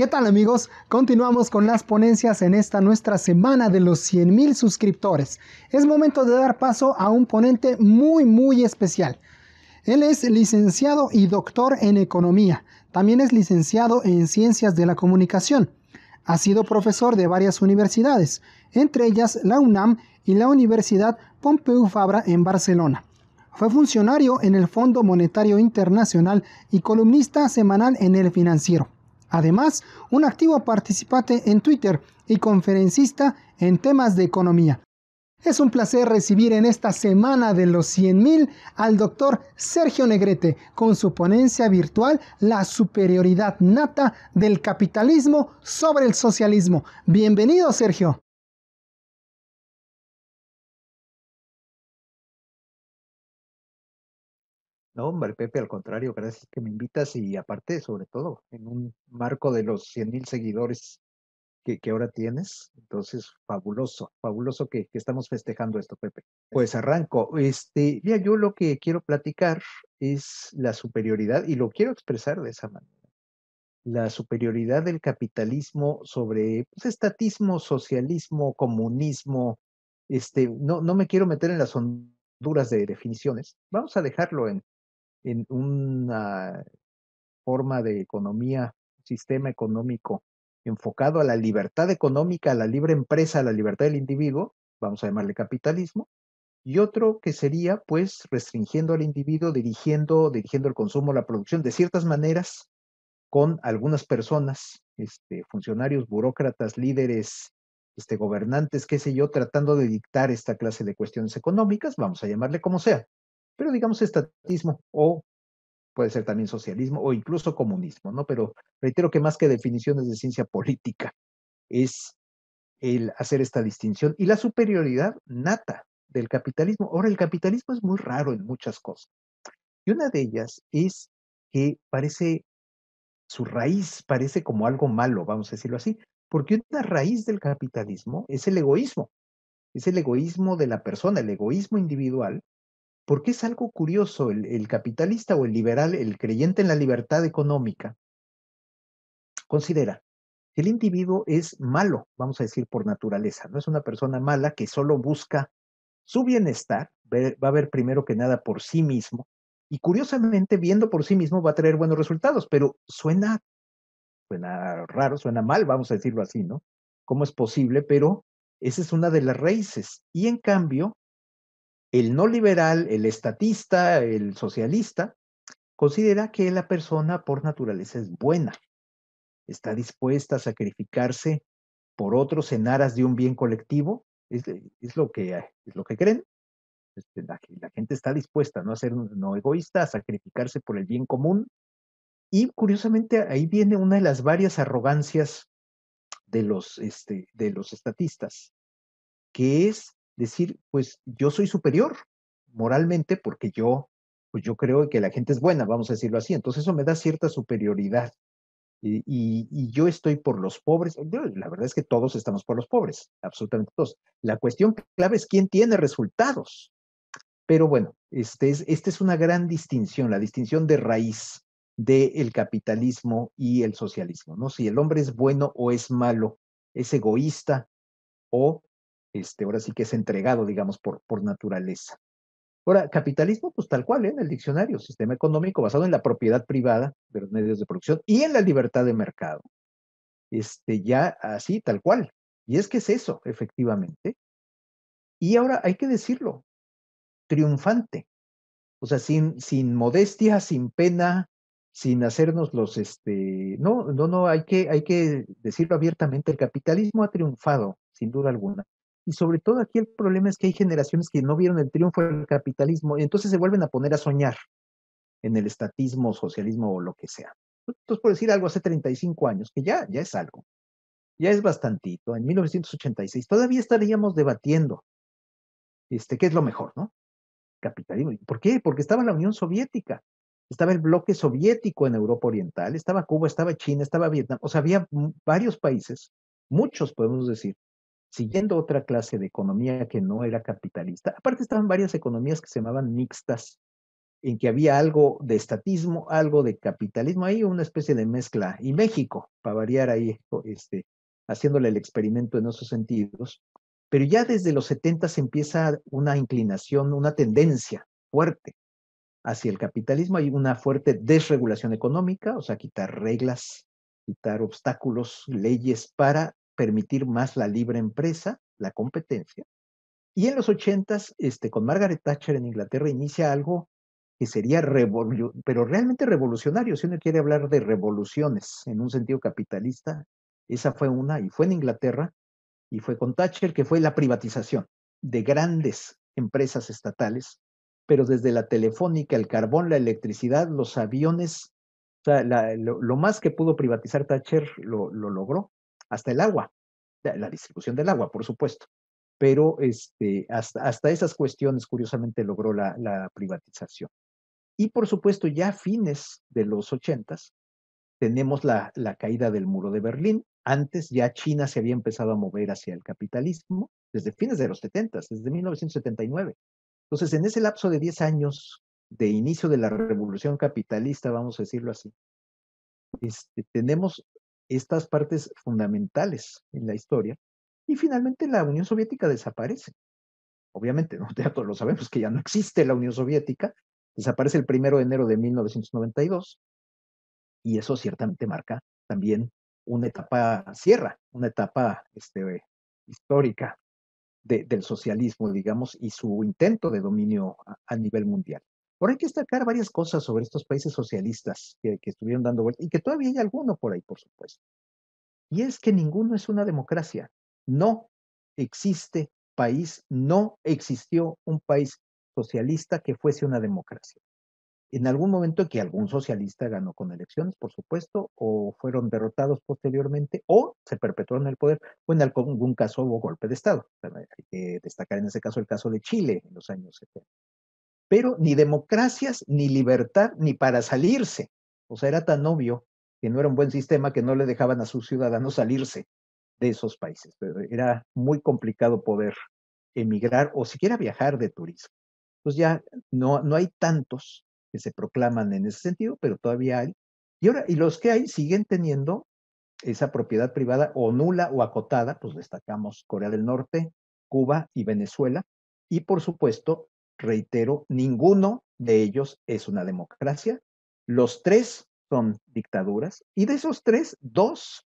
¿Qué tal amigos? Continuamos con las ponencias en esta nuestra semana de los 100.000 suscriptores. Es momento de dar paso a un ponente muy muy especial. Él es licenciado y doctor en economía. También es licenciado en ciencias de la comunicación. Ha sido profesor de varias universidades, entre ellas la UNAM y la Universidad Pompeu Fabra en Barcelona. Fue funcionario en el Fondo Monetario Internacional y columnista semanal en El Financiero. Además, un activo participante en Twitter y conferencista en temas de economía. Es un placer recibir en esta semana de los 100.000 al doctor Sergio Negrete con su ponencia virtual La superioridad nata del capitalismo sobre el socialismo. Bienvenido, Sergio. hombre, Pepe, al contrario, gracias que me invitas y aparte, sobre todo, en un marco de los 100 mil seguidores que, ahora tienes. Entonces, fabuloso, fabuloso que, estamos festejando esto, Pepe. Pues arranco. Este, ya yo lo que quiero platicar es la superioridad, y lo quiero expresar de esa manera, la superioridad del capitalismo sobre pues, estatismo, socialismo, comunismo. Este, no, no me quiero meter en las honduras de definiciones. Vamos a dejarlo en en una forma de economía, sistema económico enfocado a la libertad económica, a la libre empresa, a la libertad del individuo, vamos a llamarle capitalismo, y otro que sería pues restringiendo al individuo, dirigiendo, dirigiendo el consumo, la producción, de ciertas maneras, con algunas personas, este, funcionarios, burócratas, líderes, este, gobernantes, qué sé yo, tratando de dictar esta clase de cuestiones económicas, vamos a llamarle como sea pero digamos estatismo o puede ser también socialismo o incluso comunismo, ¿no? Pero reitero que más que definiciones de ciencia política es el hacer esta distinción y la superioridad nata del capitalismo. Ahora, el capitalismo es muy raro en muchas cosas. Y una de ellas es que parece, su raíz parece como algo malo, vamos a decirlo así, porque una raíz del capitalismo es el egoísmo, es el egoísmo de la persona, el egoísmo individual porque es algo curioso, el, capitalista o el liberal, el creyente en la libertad económica, considera que el individuo es malo, vamos a decir por naturaleza, no es una persona mala que solo busca su bienestar, va a ver primero que nada por sí mismo, y curiosamente viendo por sí mismo va a traer buenos resultados, pero suena, suena raro, suena mal, vamos a decirlo así, ¿no? ¿Cómo es posible? Pero esa es una de las raíces. Y en cambio, el no liberal, el estatista, el socialista, considera que la persona por naturaleza es buena, está dispuesta a sacrificarse por otros en aras de un bien colectivo, es, lo, que, eh, es lo que creen. Este, la, gente está dispuesta ¿no? ser no egoísta, a sacrificarse por el bien común. Y curiosamente ahí viene una de las varias arrogancias de los, este, de los estatistas, que es decir, pues yo soy superior moralmente porque yo, pues yo creo que la gente es buena, vamos a decirlo así. Entonces eso me da cierta superioridad. Y, yo estoy por los pobres. La verdad es que todos estamos por los pobres, absolutamente todos. La cuestión clave es quién tiene resultados. Pero bueno, este esta es, este es una gran distinción, la distinción de raíz del el capitalismo y el socialismo, ¿no? Si el hombre es bueno o es malo, es egoísta o este, ahora sí que es entregado, digamos, por, por naturaleza. Ahora, capitalismo, pues tal cual, ¿eh? en el diccionario, sistema económico basado en la propiedad privada de los medios de producción y en la libertad de mercado. Este, ya así, tal cual. Y es que es eso, efectivamente. Y ahora hay que decirlo, triunfante. O sea, sin, sin modestia, sin pena, sin hacernos los, este, no, no, no, hay que, hay que decirlo abiertamente, el capitalismo ha triunfado, sin duda alguna. Y sobre todo aquí el problema es que hay generaciones que no vieron el triunfo del capitalismo y entonces se vuelven a poner a soñar en el estatismo, socialismo o lo que sea. Entonces, por decir algo, hace 35 años, que ya, ya es algo, ya es bastantito, en 1986 todavía estaríamos debatiendo este, qué es lo mejor, ¿no? Capitalismo. ¿Por qué? Porque estaba la Unión Soviética, estaba el bloque soviético en Europa Oriental, estaba Cuba, estaba China, estaba Vietnam, o sea, había varios países, muchos podemos decir, siguiendo otra clase de economía que no era capitalista. Aparte estaban varias economías que se llamaban mixtas, en que había algo de estatismo, algo de capitalismo, ahí una especie de mezcla. Y México, para variar ahí, este, haciéndole el experimento en esos sentidos. Pero ya desde los 70 se empieza una inclinación, una tendencia fuerte hacia el capitalismo. Hay una fuerte desregulación económica, o sea, quitar reglas, quitar obstáculos, leyes para permitir más la libre empresa, la competencia. Y en los ochentas, este, con Margaret Thatcher en Inglaterra, inicia algo que sería, revolu pero realmente revolucionario, si uno quiere hablar de revoluciones en un sentido capitalista, esa fue una, y fue en Inglaterra, y fue con Thatcher, que fue la privatización de grandes empresas estatales, pero desde la telefónica, el carbón, la electricidad, los aviones, lo, más que pudo privatizar Thatcher lo logró hasta el agua, la distribución del agua, por supuesto. Pero este, hasta, hasta esas cuestiones, curiosamente, logró la, privatización. Y por supuesto, ya a fines de los ochentas, tenemos la, la, caída del muro de Berlín. Antes ya China se había empezado a mover hacia el capitalismo desde fines de los 70, desde 1979. Entonces, en ese lapso de 10 años de inicio de la revolución capitalista, vamos a decirlo así, este, tenemos estas partes fundamentales en la historia y finalmente la Unión Soviética desaparece. Obviamente, ¿no? ya todos lo sabemos que ya no existe la Unión Soviética, desaparece el primero de enero de 1992 y eso ciertamente marca también una etapa cierra una etapa este, histórica del socialismo, digamos, y su intento de dominio a nivel mundial. Por hay que destacar varias cosas sobre estos países socialistas que, estuvieron dando vuelta y que todavía hay alguno por ahí, por supuesto. Y es que ninguno es una democracia. No existe país, no existió un país socialista que fuese una democracia. En algún momento que algún socialista ganó con elecciones, por supuesto, o fueron derrotados posteriormente, o se perpetuaron en el poder, o en algún caso hubo golpe de Estado. Hay que destacar en ese caso el caso de Chile en los años 70 pero ni democracias, ni libertad, ni para salirse. O sea, era tan obvio que no era un buen sistema que no le dejaban a sus ciudadanos salirse de esos países. Pero era muy complicado poder emigrar o siquiera viajar de turismo. Entonces ya no, no hay tantos que se proclaman en ese sentido, pero todavía hay. Y ahora, y los que hay siguen teniendo esa propiedad privada o nula o acotada, pues destacamos Corea del Norte, Cuba y Venezuela, y por supuesto reitero, ninguno de ellos es una democracia. Los tres son dictaduras y de esos tres, dos,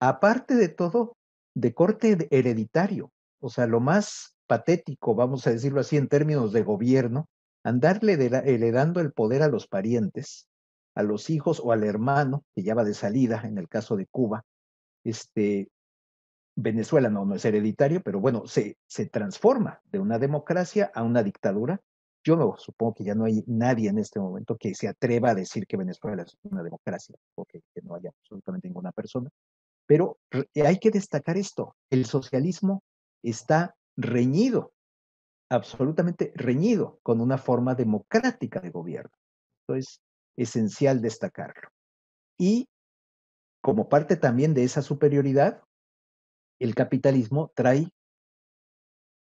aparte de todo, de corte hereditario. O sea, lo más patético, vamos a decirlo así en términos de gobierno, andarle heredando el poder a los parientes, a los hijos o al hermano que ya va de salida, en el caso de Cuba, este, Venezuela no, es hereditario, pero bueno, se, transforma de una democracia a una dictadura. Yo no, supongo que ya no hay nadie en este momento que se atreva a decir que Venezuela es una democracia, porque que no haya absolutamente ninguna persona. Pero hay que destacar esto, el socialismo está reñido, absolutamente reñido con una forma democrática de gobierno. Entonces es esencial destacarlo. Y como parte también de esa superioridad, el capitalismo trae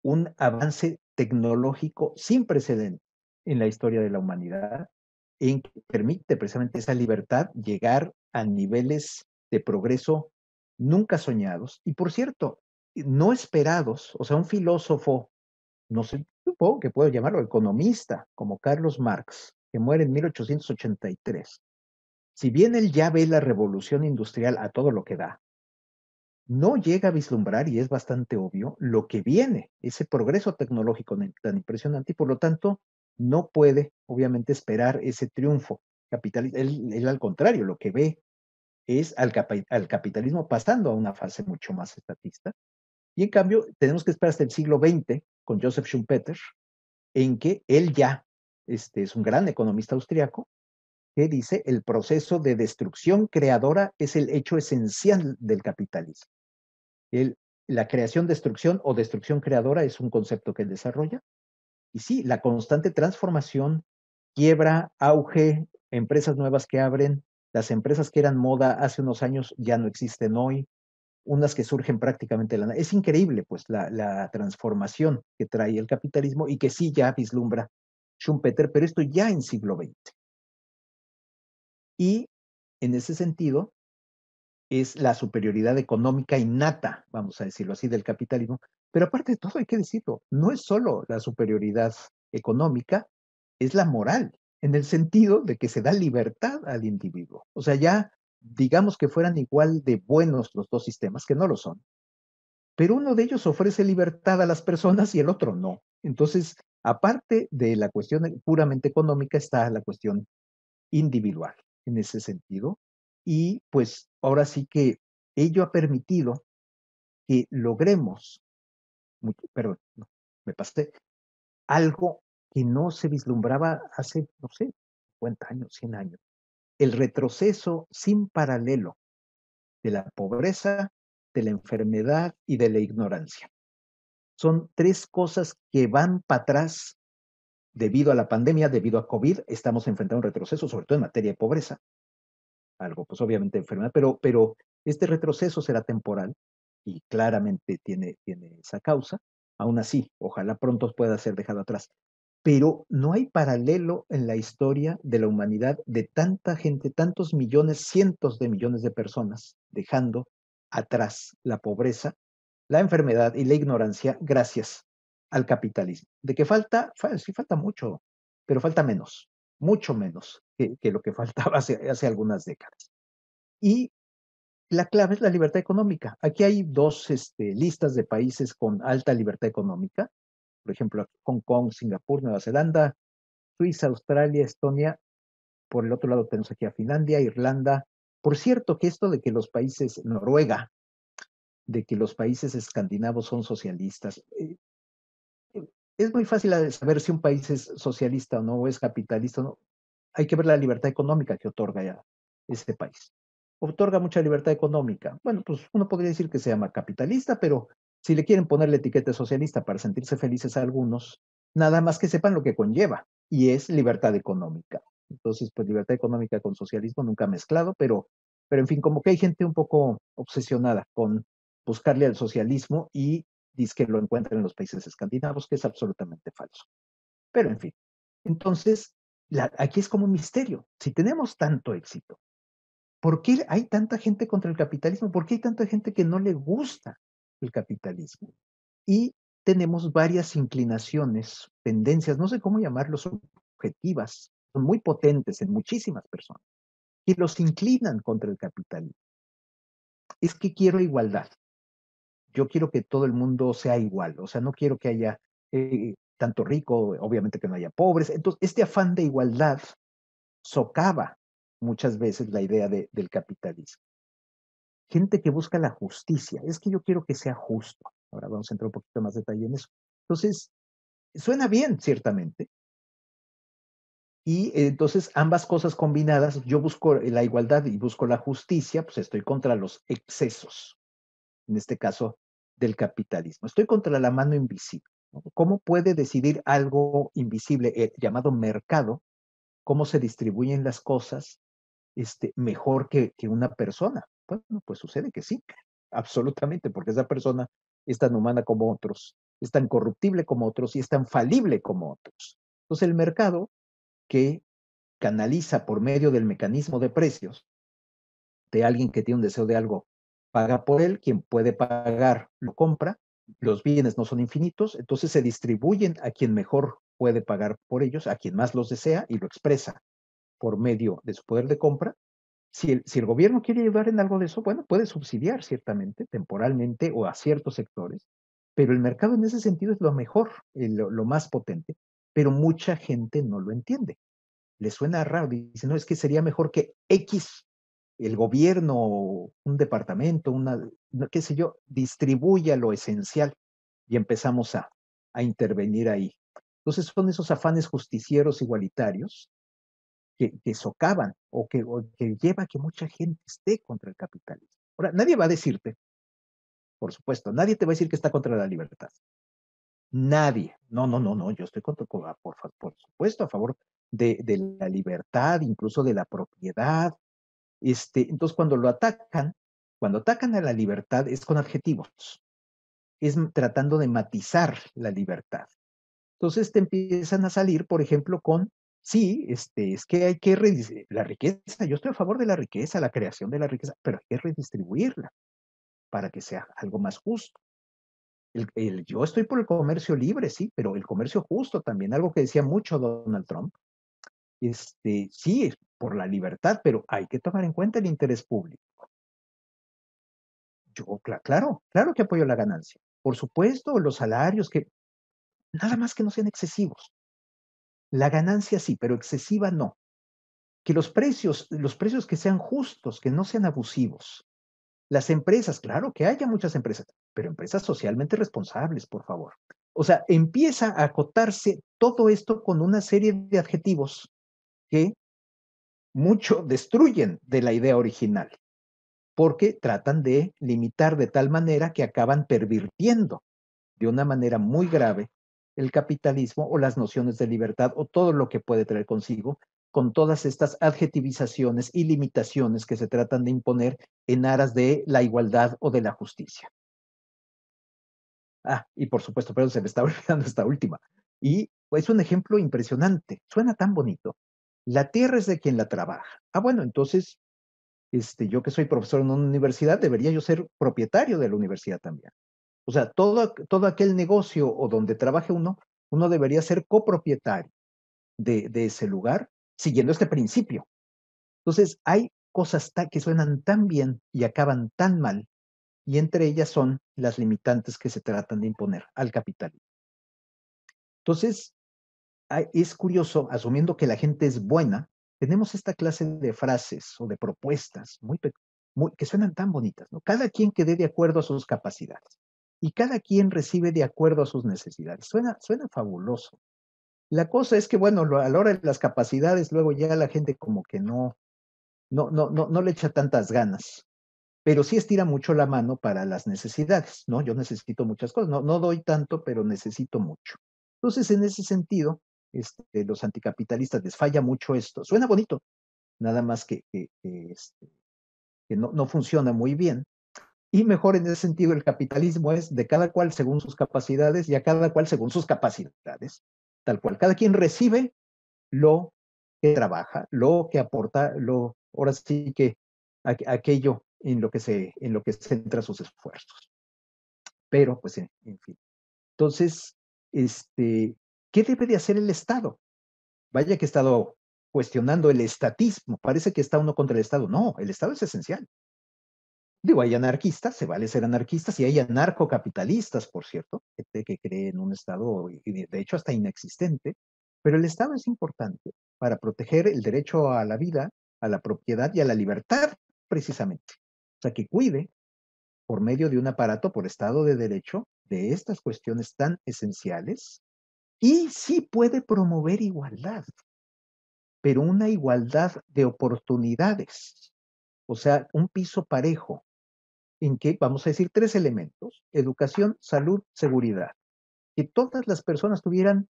un avance tecnológico sin precedente en la historia de la humanidad, en que permite precisamente esa libertad llegar a niveles de progreso nunca soñados y, por cierto, no esperados. O sea, un filósofo, no sé, supongo que puedo llamarlo economista, como Carlos Marx, que muere en 1883. Si bien él ya ve la revolución industrial a todo lo que da, no llega a vislumbrar, y es bastante obvio, lo que viene, ese progreso tecnológico tan impresionante, y por lo tanto no puede, obviamente, esperar ese triunfo capitalista. Él, al contrario, lo que ve es al, al, capitalismo pasando a una fase mucho más estatista. Y en cambio, tenemos que esperar hasta el siglo XX con Joseph Schumpeter, en que él ya este, es un gran economista austriaco, que dice el proceso de destrucción creadora es el hecho esencial del capitalismo la creación-destrucción o destrucción creadora es un concepto que él desarrolla. Y sí, la constante transformación, quiebra, auge, empresas nuevas que abren, las empresas que eran moda hace unos años ya no existen hoy, unas que surgen prácticamente la Es increíble, pues, la, la transformación que trae el capitalismo y que sí ya vislumbra Schumpeter, pero esto ya en siglo XX. Y en ese sentido, es la superioridad económica innata, vamos a decirlo así, del capitalismo. Pero aparte de todo, hay que decirlo, no es solo la superioridad económica, es la moral, en el sentido de que se da libertad al individuo. O sea, ya digamos que fueran igual de buenos los dos sistemas, que no lo son, pero uno de ellos ofrece libertad a las personas y el otro no. Entonces, aparte de la cuestión puramente económica, está la cuestión individual en ese sentido, y pues ahora sí que ello ha permitido que logremos, perdón, me pasé, algo que no se vislumbraba hace, no sé, 50 años, 100 años. El retroceso sin paralelo de la pobreza, de la enfermedad y de la ignorancia. Son tres cosas que van para atrás debido a la pandemia, debido a COVID, estamos enfrentando un retroceso, sobre todo en materia de pobreza algo, pues obviamente enfermedad, pero, pero este retroceso será temporal y claramente tiene, tiene esa causa. Aún así, ojalá pronto pueda ser dejado atrás. Pero no hay paralelo en la historia de la humanidad de tanta gente, tantos millones, cientos de millones de personas dejando atrás la pobreza, la enfermedad y la ignorancia gracias al capitalismo. De que falta, sí falta mucho, pero falta menos mucho menos que, lo que faltaba hace, algunas décadas. Y la clave es la libertad económica. Aquí hay dos este, listas de países con alta libertad económica, por ejemplo, Hong Kong, Singapur, Nueva Zelanda, Suiza, Australia, Estonia. Por el otro lado tenemos aquí a Finlandia, Irlanda. Por cierto, que esto de que los países, Noruega, de que los países escandinavos son socialistas, eh, es muy fácil saber si un país es socialista o no, o es capitalista o no. Hay que ver la libertad económica que otorga ya ese país. Otorga mucha libertad económica. Bueno, pues uno podría decir que se llama capitalista, pero si le quieren poner la etiqueta socialista para sentirse felices a algunos, nada más que sepan lo que conlleva, y es libertad económica. Entonces, pues libertad económica con socialismo nunca mezclado, pero, pero en fin, como que hay gente un poco obsesionada con buscarle al socialismo y dice que lo encuentran en los países escandinavos, que es absolutamente falso. Pero en fin, entonces, aquí es como un misterio. Si tenemos tanto éxito, ¿por qué hay tanta gente contra el capitalismo? ¿Por qué hay tanta gente que no le gusta el capitalismo? Y tenemos varias inclinaciones, tendencias, no sé cómo llamarlos, objetivas, son muy potentes en muchísimas personas, que los inclinan contra el capitalismo. Es que quiero igualdad, yo quiero que todo el mundo sea igual, o sea, no quiero que haya eh, tanto rico, obviamente que no haya pobres. Entonces, este afán de igualdad socava muchas veces la idea del capitalismo. Gente que busca la justicia, es que yo quiero que sea justo. Ahora vamos a entrar un poquito más detalle en eso. Entonces, suena bien, ciertamente. Y eh, entonces ambas cosas combinadas, yo busco la igualdad y busco la justicia, pues estoy contra los excesos. En este caso, del capitalismo. Estoy contra la mano invisible. ¿Cómo puede decidir algo invisible eh, llamado mercado? ¿Cómo se distribuyen las cosas este, mejor que, que una persona? Bueno, pues sucede que sí, absolutamente, porque esa persona es tan humana como otros, es tan corruptible como otros y es tan falible como otros. Entonces el mercado que canaliza por medio del mecanismo de precios de alguien que tiene un deseo de algo paga por él, quien puede pagar lo compra, los bienes no son infinitos, entonces se distribuyen a quien mejor puede pagar por ellos, a quien más los desea y lo expresa por medio de su poder de compra. Si el, si el gobierno quiere ayudar en algo de eso, bueno, puede subsidiar ciertamente, temporalmente o a ciertos sectores, pero el mercado en ese sentido es lo mejor, eh, lo, lo más potente, pero mucha gente no lo entiende. Le suena raro, dice, no, es que sería mejor que X el gobierno, un departamento, una, qué sé yo, distribuya lo esencial y empezamos a, intervenir ahí. Entonces son esos afanes justicieros igualitarios que, socavan o que, que lleva a que mucha gente esté contra el capitalismo. Ahora, nadie va a decirte, por supuesto, nadie te va a decir que está contra la libertad. Nadie. No, no, no, no, yo estoy contra, por, por supuesto, a favor de, de la libertad, incluso de la propiedad, este, entonces, cuando lo atacan, cuando atacan a la libertad es con adjetivos, es tratando de matizar la libertad. Entonces te empiezan a salir, por ejemplo, con, sí, este, es que hay que redistribuir la riqueza, yo estoy a favor de la riqueza, la creación de la riqueza, pero hay que redistribuirla para que sea algo más justo. yo estoy por el comercio libre, sí, pero el comercio justo también, algo que decía mucho Donald Trump. Este, sí, por la libertad, pero hay que tomar en cuenta el interés público. Yo, claro, claro que apoyo la ganancia. Por supuesto, los salarios, que nada más que no sean excesivos. La ganancia sí, pero excesiva no. Que los precios, los precios que sean justos, que no sean abusivos. Las empresas, claro que haya muchas empresas, pero empresas socialmente responsables, por favor. O sea, empieza a acotarse todo esto con una serie de adjetivos que mucho destruyen de la idea original, porque tratan de limitar de tal manera que acaban pervirtiendo de una manera muy grave el capitalismo o las nociones de libertad o todo lo que puede traer consigo con todas estas adjetivizaciones y limitaciones que se tratan de imponer en aras de la igualdad o de la justicia. Ah, y por supuesto, pero se me está olvidando esta última. Y es un ejemplo impresionante, suena tan bonito, la tierra es de quien la trabaja. Ah, bueno, entonces, este, yo que soy profesor en una universidad, debería yo ser propietario de la universidad también. O sea, todo, todo aquel negocio o donde trabaje uno, uno debería ser copropietario de, de ese lugar, siguiendo este principio. Entonces, hay cosas que suenan tan bien y acaban tan mal, y entre ellas son las limitantes que se tratan de imponer al capitalismo. Entonces, es curioso, asumiendo que la gente es buena, tenemos esta clase de frases o de propuestas muy, que suenan tan bonitas, ¿no? Cada quien que dé de acuerdo a sus capacidades y cada quien recibe de acuerdo a sus necesidades. Suena, suena fabuloso. La cosa es que, bueno, a la hora de las capacidades, luego ya la gente como que no, no, no, no, le echa tantas ganas, pero sí estira mucho la mano para las necesidades, ¿no? Yo necesito muchas cosas, no, no doy tanto, pero necesito mucho. Entonces, en ese sentido, este, los anticapitalistas les falla mucho esto. Suena bonito, nada más que, que, este, no, funciona muy bien. Y mejor en ese sentido, el capitalismo es de cada cual según sus capacidades y a cada cual según sus capacidades, tal cual. Cada quien recibe lo que trabaja, lo que aporta, lo, ahora sí que aquello en lo que se, en lo que centra sus esfuerzos. Pero, pues, en fin. Entonces, este, ¿Qué debe de hacer el Estado? Vaya que he estado cuestionando el estatismo. Parece que está uno contra el Estado. No, el Estado es esencial. Digo, hay anarquistas, se vale ser anarquistas, y hay anarcocapitalistas, por cierto, que creen en un Estado, de hecho, hasta inexistente. Pero el Estado es importante para proteger el derecho a la vida, a la propiedad y a la libertad, precisamente. O sea, que cuide, por medio de un aparato por Estado de Derecho, de estas cuestiones tan esenciales y sí puede promover igualdad, pero una igualdad de oportunidades, o sea, un piso parejo, en que vamos a decir tres elementos, educación, salud, seguridad, que todas las personas tuvieran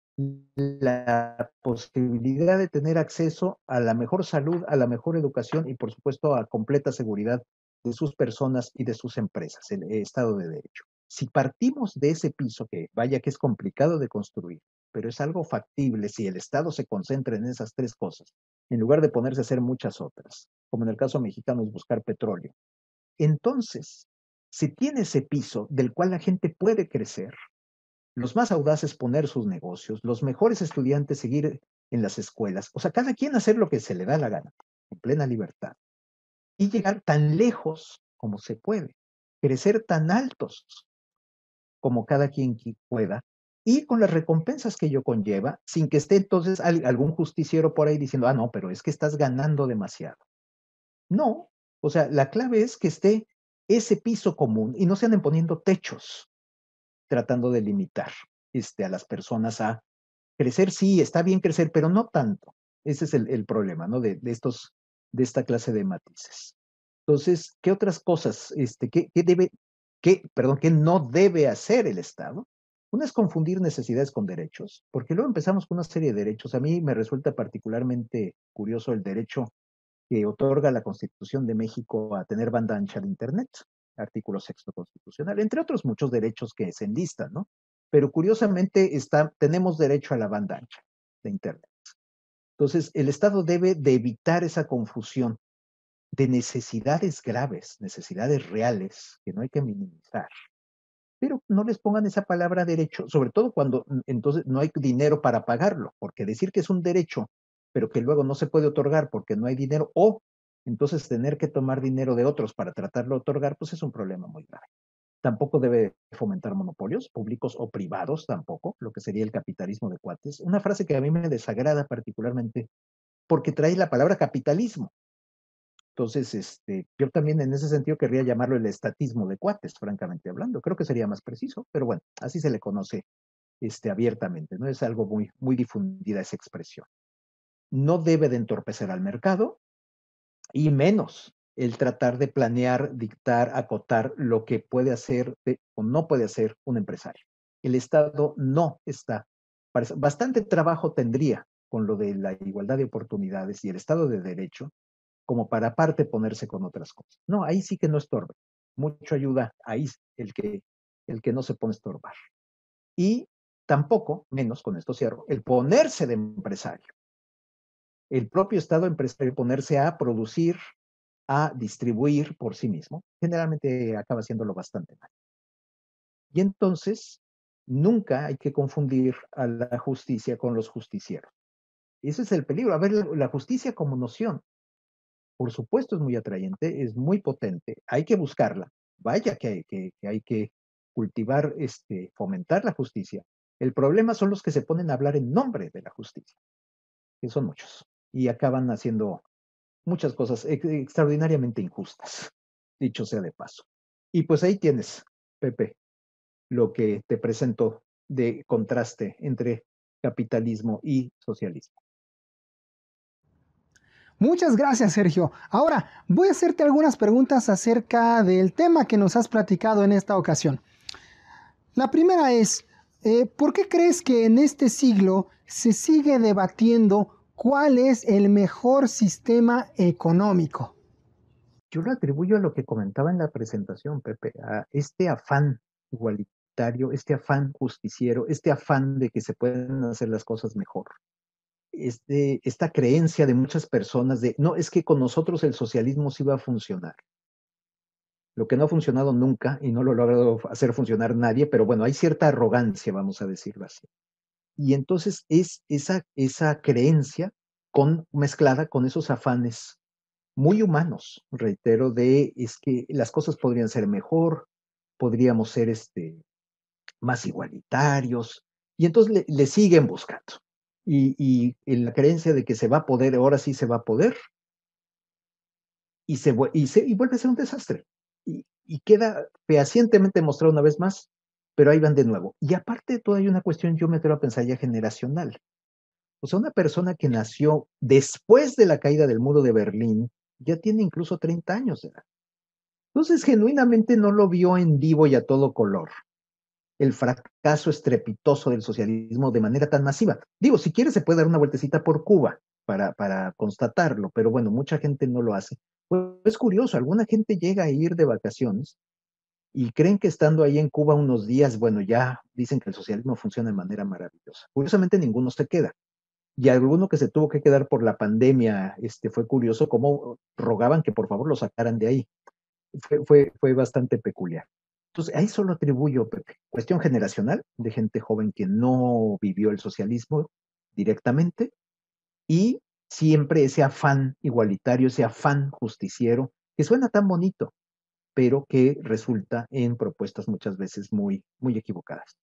la posibilidad de tener acceso a la mejor salud, a la mejor educación y por supuesto a completa seguridad de sus personas y de sus empresas, el eh, Estado de Derecho. Si partimos de ese piso, que vaya que es complicado de construir, pero es algo factible si el Estado se concentra en esas tres cosas, en lugar de ponerse a hacer muchas otras, como en el caso mexicano es buscar petróleo. Entonces, si tiene ese piso del cual la gente puede crecer, los más audaces poner sus negocios, los mejores estudiantes seguir en las escuelas, o sea, cada quien hacer lo que se le da la gana, en plena libertad, y llegar tan lejos como se puede, crecer tan altos como cada quien pueda, y con las recompensas que ello conlleva, sin que esté entonces algún justiciero por ahí diciendo, ah, no, pero es que estás ganando demasiado. No, o sea, la clave es que esté ese piso común y no se anden poniendo techos tratando de limitar este, a las personas a crecer, sí, está bien crecer, pero no tanto. Ese es el, problema, ¿no? De, estos, de esta clase de matices. Entonces, ¿qué otras cosas, este, qué, qué debe, qué, perdón, qué no debe hacer el Estado uno es confundir necesidades con derechos, porque luego empezamos con una serie de derechos. A mí me resulta particularmente curioso el derecho que otorga la Constitución de México a tener banda ancha de Internet, artículo sexto constitucional, entre otros muchos derechos que se enlistan, ¿no? Pero curiosamente tenemos derecho a la banda ancha de Internet. Entonces, el Estado debe de evitar esa confusión de necesidades graves, necesidades reales, que no hay que minimizar, pero no les pongan esa palabra derecho, sobre todo cuando mm, entonces no hay dinero para pagarlo, porque decir que es un derecho, pero que luego no se puede otorgar porque no hay dinero, o entonces tener que tomar dinero de otros para tratarlo de otorgar, pues es un problema muy grave. Tampoco debe fomentar monopolios públicos o privados, tampoco, lo que sería el capitalismo de cuates. Una frase que a mí me desagrada particularmente porque trae la palabra capitalismo. Entonces, este, yo también en ese sentido querría llamarlo el estatismo de cuates, francamente hablando. Creo que sería más preciso, pero bueno, así se le conoce este, abiertamente, ¿no? Es algo muy, muy difundida esa expresión. No debe de entorpecer al mercado y menos el tratar de planear, dictar, acotar lo que puede hacer o no puede hacer un empresario. El Estado no está. Bastante trabajo tendría con lo de la igualdad de oportunidades y el Estado de Derecho como para aparte ponerse con otras cosas. No, ahí sí que no estorbe. Mucho ayuda ahí el que, el que no se pone a estorbar. Y tampoco, menos con esto cierro, el ponerse de empresario. El propio Estado empresario ponerse a producir, a distribuir por sí mismo, generalmente acaba haciéndolo bastante mal. Y entonces, nunca hay que confundir a la justicia con los justicieros. Ese es el peligro. A ver, la justicia como noción por supuesto es muy atrayente, es muy potente, hay que buscarla, vaya que hay que, hay que cultivar, este, fomentar la justicia. El problema son los que se ponen a hablar en nombre de la justicia, que son muchos, y acaban haciendo muchas cosas extraordinariamente injustas, dicho sea de paso. Y pues ahí tienes, Pepe, lo que te presento de contraste entre capitalismo y socialismo. Muchas gracias, Sergio. Ahora voy a hacerte algunas preguntas acerca del tema que nos has platicado en esta ocasión. La primera es, eh, ¿por qué crees que en este siglo se sigue debatiendo cuál es el mejor sistema económico? Yo lo atribuyo a lo que comentaba en la presentación, Pepe, a este afán igualitario, este afán justiciero, este afán de que se pueden hacer las cosas mejor este, esta creencia de muchas personas de, no, es que con nosotros el socialismo sí va a funcionar. Lo que no ha funcionado nunca y no lo ha logrado hacer funcionar nadie, pero bueno, hay cierta arrogancia, vamos a decirlo así. Y entonces es esa, esa creencia con, mezclada con esos afanes muy humanos, reitero, de es que las cosas podrían ser mejor, podríamos ser este, más igualitarios, y entonces le siguen buscando y, en la creencia de que se va a poder, ahora sí se va a poder, y, se, vuelve a ser un desastre. Y, queda fehacientemente mostrado una vez más, pero ahí van de nuevo. Y aparte, todo, hay una cuestión, yo me atrevo a pensar ya generacional. O sea, una persona que nació después de la caída del muro de Berlín ya tiene incluso 30 años de edad. Entonces, genuinamente no lo vio en vivo y a todo color el fracaso estrepitoso del socialismo de manera tan masiva. Digo, si quieres se puede dar una vueltecita por Cuba para, para constatarlo, pero bueno, mucha gente no lo hace. Pues es curioso, alguna gente llega a ir de vacaciones y creen que estando ahí en Cuba unos días, bueno, ya dicen que el socialismo funciona de manera maravillosa. Curiosamente ninguno se queda. Y alguno que se tuvo que quedar por la pandemia, este, fue curioso cómo rogaban que por favor lo sacaran de ahí. fue, fue bastante peculiar. Entonces, ahí solo atribuyo, cuestión generacional de gente joven que no vivió el socialismo directamente y siempre ese afán igualitario, ese afán justiciero, que suena tan bonito, pero que resulta en propuestas muchas veces muy, muy equivocadas.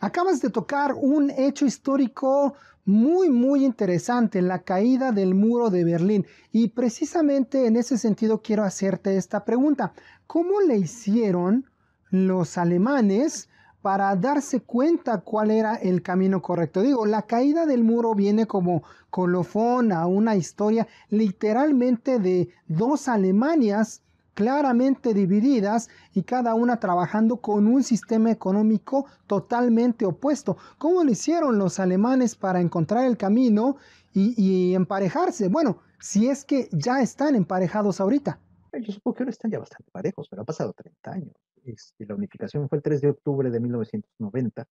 Acabas de tocar un hecho histórico muy, muy interesante, la caída del muro de Berlín. Y precisamente en ese sentido quiero hacerte esta pregunta. ¿Cómo le hicieron los alemanes para darse cuenta cuál era el camino correcto. Digo, la caída del muro viene como colofón a una historia literalmente de dos Alemanias claramente divididas y cada una trabajando con un sistema económico totalmente opuesto. ¿Cómo lo hicieron los alemanes para encontrar el camino y, emparejarse? Bueno, si es que ya están emparejados ahorita. Yo supongo que ahora están ya bastante parejos, pero ha pasado 30 años. Este, la unificación fue el 3 de octubre de 1990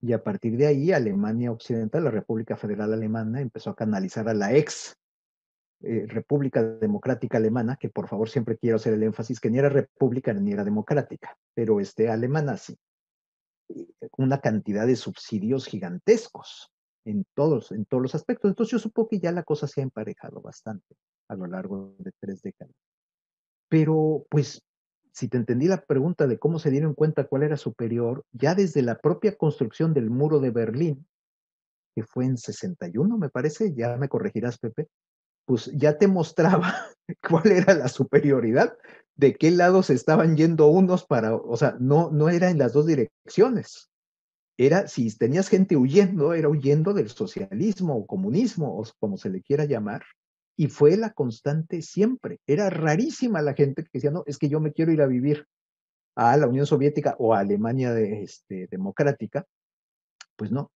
y a partir de ahí Alemania Occidental, la República Federal Alemana, empezó a canalizar a la ex eh, república Democrática Alemana, que por favor siempre quiero hacer el énfasis que ni era república ni era democrática, pero este, alemana sí. Eh, una cantidad de subsidios gigantescos en todos, en todos los aspectos. Entonces yo supongo que ya la cosa se ha emparejado bastante a lo largo de tres décadas. Pero pues si te entendí la pregunta de cómo se dieron cuenta cuál era superior, ya desde la propia construcción del muro de Berlín, que fue en 61, me parece, ya me corregirás, Pepe, pues ya te mostraba cuál era la superioridad, de qué lado se estaban yendo unos para, o sea, no, no era en las dos direcciones. Era, si tenías gente huyendo, era huyendo del socialismo o comunismo, o como se le quiera llamar, y fue la constante siempre. Era rarísima la gente que decía, no, es que yo me quiero ir a vivir a la Unión Soviética o a Alemania de, este, democrática. Pues no,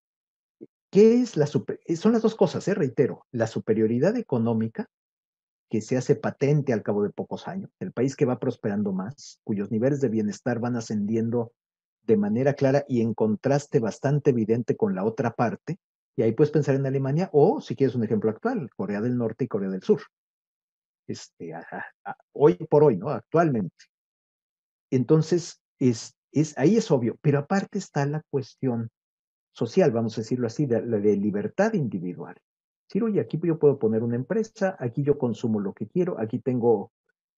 ¿Qué es la eh, Son las dos cosas, eh, reitero, la superioridad económica que se hace patente al cabo de pocos años, el país que va prosperando más, cuyos niveles de bienestar van ascendiendo de manera clara y en contraste bastante evidente con la otra parte, y ahí puedes pensar en Alemania o, si quieres un ejemplo actual, Corea del Norte y Corea del Sur. Este, hoy por hoy, ¿no? Actualmente. Entonces, ahí es obvio, pero aparte está la cuestión social, vamos a decirlo así, de, de libertad individual. Decir, oye, aquí yo puedo poner una empresa, aquí yo consumo lo que quiero, aquí tengo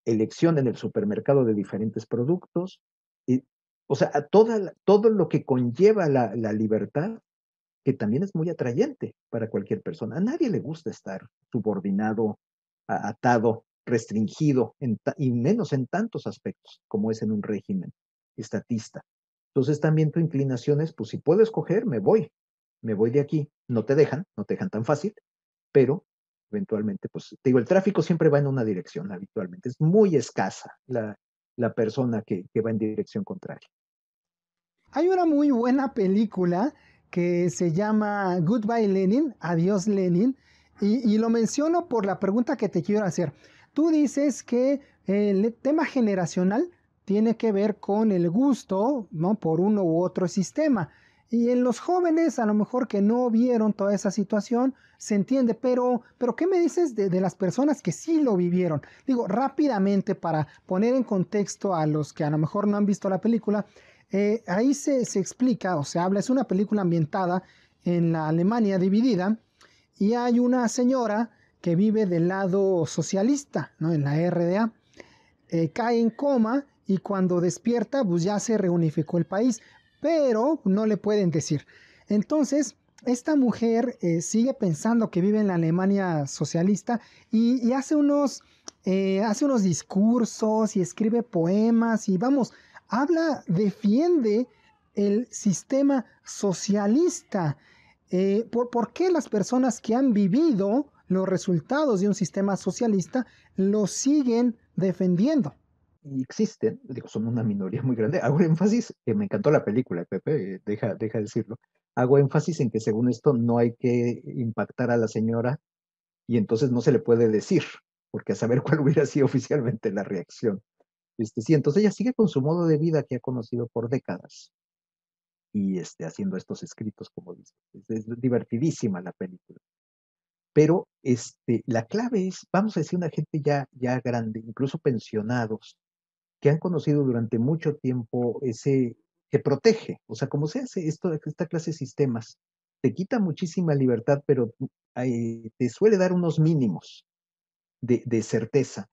elección en el supermercado de diferentes productos. Y, o sea, toda, todo lo que conlleva la, libertad, que también es muy atrayente para cualquier persona. A nadie le gusta estar subordinado, atado, restringido, y menos en tantos aspectos como es en un régimen estatista. Entonces también tu inclinación es, pues si puedo escoger, me voy, me voy de aquí. No te dejan, no te dejan tan fácil, pero eventualmente, pues te digo, el tráfico siempre va en una dirección habitualmente. Es muy escasa la, la persona que, va en dirección contraria. Hay una muy buena película que se llama Goodbye Lenin, Adiós Lenin, y, y, lo menciono por la pregunta que te quiero hacer. Tú dices que el tema generacional tiene que ver con el gusto ¿no? por uno u otro sistema. Y en los jóvenes, a lo mejor que no vieron toda esa situación, se entiende, pero, pero ¿qué me dices de, las personas que sí lo vivieron? Digo, rápidamente para poner en contexto a los que a lo mejor no han visto la película, eh, ahí se, explica o se habla, es una película ambientada en la Alemania dividida y hay una señora que vive del lado socialista, ¿no? en la RDA, eh, cae en coma y cuando despierta, pues ya se reunificó el país, pero no le pueden decir. Entonces, esta mujer eh, sigue pensando que vive en la Alemania socialista y, hace, unos, eh, hace unos discursos y escribe poemas y vamos, habla, defiende el sistema socialista. Eh, por, ¿Por qué las personas que han vivido los resultados de un sistema socialista lo siguen defendiendo? existen, digo, son una minoría muy grande. Hago énfasis, que me encantó la película, Pepe, eh, deja, deja decirlo. Hago énfasis en que según esto no hay que impactar a la señora y entonces no se le puede decir, porque a saber cuál hubiera sido oficialmente la reacción. Este, sí, entonces ella sigue con su modo de vida que ha conocido por décadas y este, haciendo estos escritos, como dice. Es, divertidísima la película. Pero este, la clave es, vamos a decir, una gente ya, ya grande, incluso pensionados, que han conocido durante mucho tiempo ese que protege, o sea, como se hace esto, esta clase de sistemas, te quita muchísima libertad, pero eh, te suele dar unos mínimos de, certeza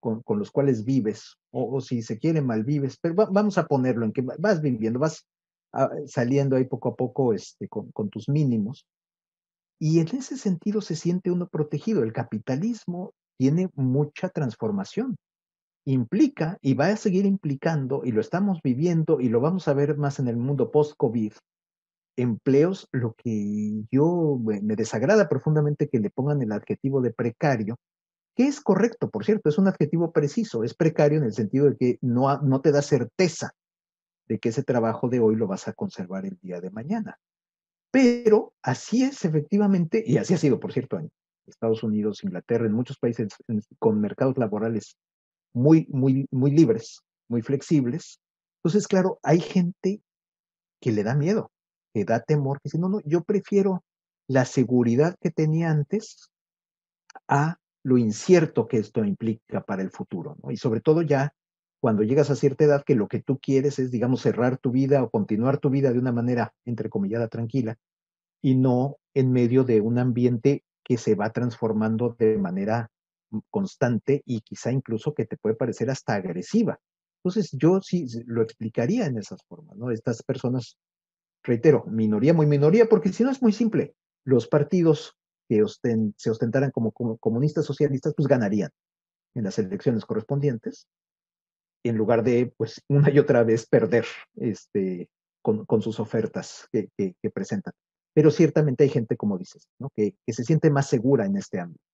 con, los cuales vives, o, si se quiere mal vives, pero vamos a ponerlo en que vas viviendo, vas ah, saliendo ahí poco a poco este, con, con tus mínimos, y en ese sentido se siente uno protegido. El capitalismo tiene mucha transformación implica y va a seguir implicando, y lo estamos viviendo y lo vamos a ver más en el mundo post-COVID, empleos, lo que yo me desagrada profundamente que le pongan el adjetivo de precario, que es correcto, por cierto, es un adjetivo preciso, es precario en el sentido de que no, no te da certeza de que ese trabajo de hoy lo vas a conservar el día de mañana. Pero así es efectivamente, y así ha sido, por cierto, en Estados Unidos, Inglaterra, en muchos países con mercados laborales muy, muy, muy libres, muy flexibles. Entonces, claro, hay gente que le da miedo, que da temor, que dice, no, no, yo prefiero la seguridad que tenía antes a lo incierto que esto implica para el futuro, ¿no? Y sobre todo ya cuando llegas a cierta edad que lo que tú quieres es, digamos, cerrar tu vida o continuar tu vida de una manera, entrecomillada, tranquila, y no en medio de un ambiente que se va transformando de manera constante y quizá incluso que te puede parecer hasta agresiva. Entonces yo sí lo explicaría en esas formas, ¿no? Estas personas, reitero, minoría, muy minoría, porque si no es muy simple, los partidos que se ostentaran como, comunistas socialistas, pues ganarían en las elecciones correspondientes, en lugar de, pues, una y otra vez perder este, con, sus ofertas que, presentan. Pero ciertamente hay gente, como dices, ¿no? que se siente más segura en este ámbito.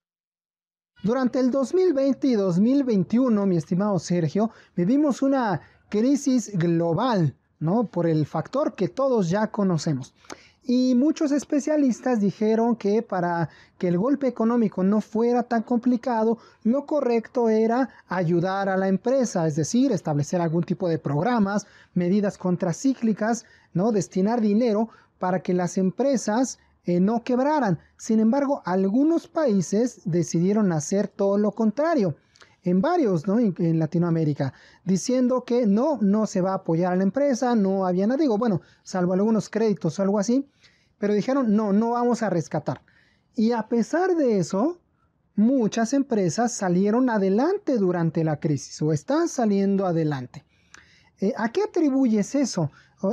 Durante el 2020 y 2021, mi estimado Sergio, vivimos una crisis global, ¿no? Por el factor que todos ya conocemos. Y muchos especialistas dijeron que para que el golpe económico no fuera tan complicado, lo correcto era ayudar a la empresa, es decir, establecer algún tipo de programas, medidas contracíclicas, ¿no? destinar dinero para que las empresas eh, no quebraran. Sin embargo, algunos países decidieron hacer todo lo contrario. En varios, ¿no? En, Latinoamérica, diciendo que no, no se va a apoyar a la empresa, no había nada, digo, bueno, salvo algunos créditos o algo así, pero dijeron, no, no vamos a rescatar. Y a pesar de eso, muchas empresas salieron adelante durante la crisis o están saliendo adelante. Eh, ¿A qué atribuyes eso?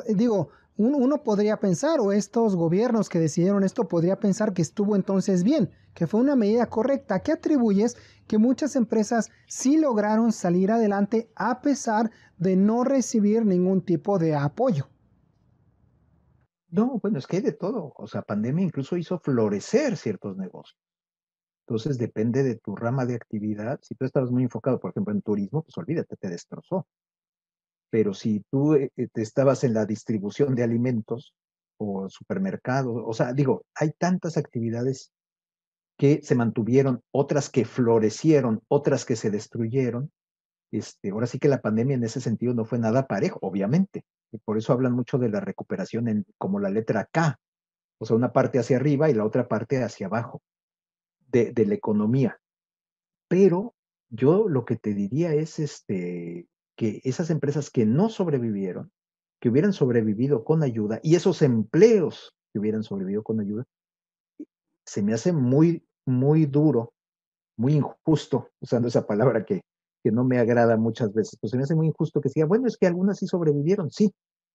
digo, uno podría pensar, o estos gobiernos que decidieron esto podría pensar que estuvo entonces bien, que fue una medida correcta. ¿Qué atribuyes que muchas empresas sí lograron salir adelante a pesar de no recibir ningún tipo de apoyo? No, bueno, es que hay de todo. O sea, pandemia incluso hizo florecer ciertos negocios. Entonces depende de tu rama de actividad. Si tú estabas muy enfocado, por ejemplo, en turismo, pues olvídate, te destrozó pero si tú eh, eh, estabas en la distribución de alimentos o supermercados, o sea, digo, hay tantas actividades que se mantuvieron, otras que florecieron, otras que se destruyeron. Este, ahora sí que la pandemia en ese sentido no fue nada parejo, obviamente. Y por eso hablan mucho de la recuperación en, como la letra K, o sea, una parte hacia arriba y la otra parte hacia abajo de la economía. Pero yo lo que te diría es, este, que esas empresas que no sobrevivieron, que hubieran sobrevivido con ayuda y esos empleos que hubieran sobrevivido con ayuda, se me hace muy, muy duro, muy injusto, usando esa palabra que, no me agrada muchas veces, pues se me hace muy injusto que siga, bueno, es que algunas sí sobrevivieron, sí,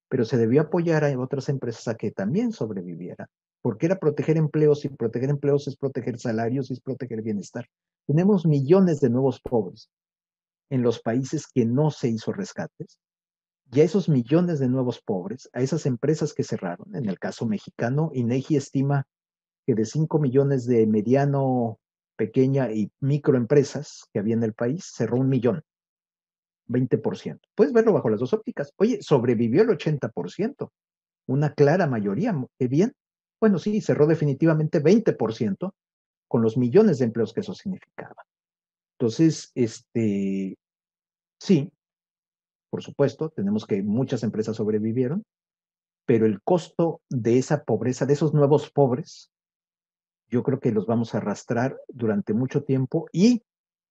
pero se debió apoyar a otras empresas a que también sobrevivieran, porque era proteger empleos y proteger empleos es proteger salarios y es proteger bienestar. Tenemos millones de nuevos pobres, en los países que no se hizo rescates, y a esos millones de nuevos pobres, a esas empresas que cerraron, en el caso mexicano, INEGI estima que de 5 millones de mediano, pequeña y microempresas que había en el país, cerró un millón, 20%. Puedes verlo bajo las dos ópticas. Oye, sobrevivió el 80%, una clara mayoría, qué bien. Bueno, sí, cerró definitivamente 20% con los millones de empleos que eso significaba. Entonces, este, Sí, por supuesto, tenemos que muchas empresas sobrevivieron, pero el costo de esa pobreza, de esos nuevos pobres, yo creo que los vamos a arrastrar durante mucho tiempo y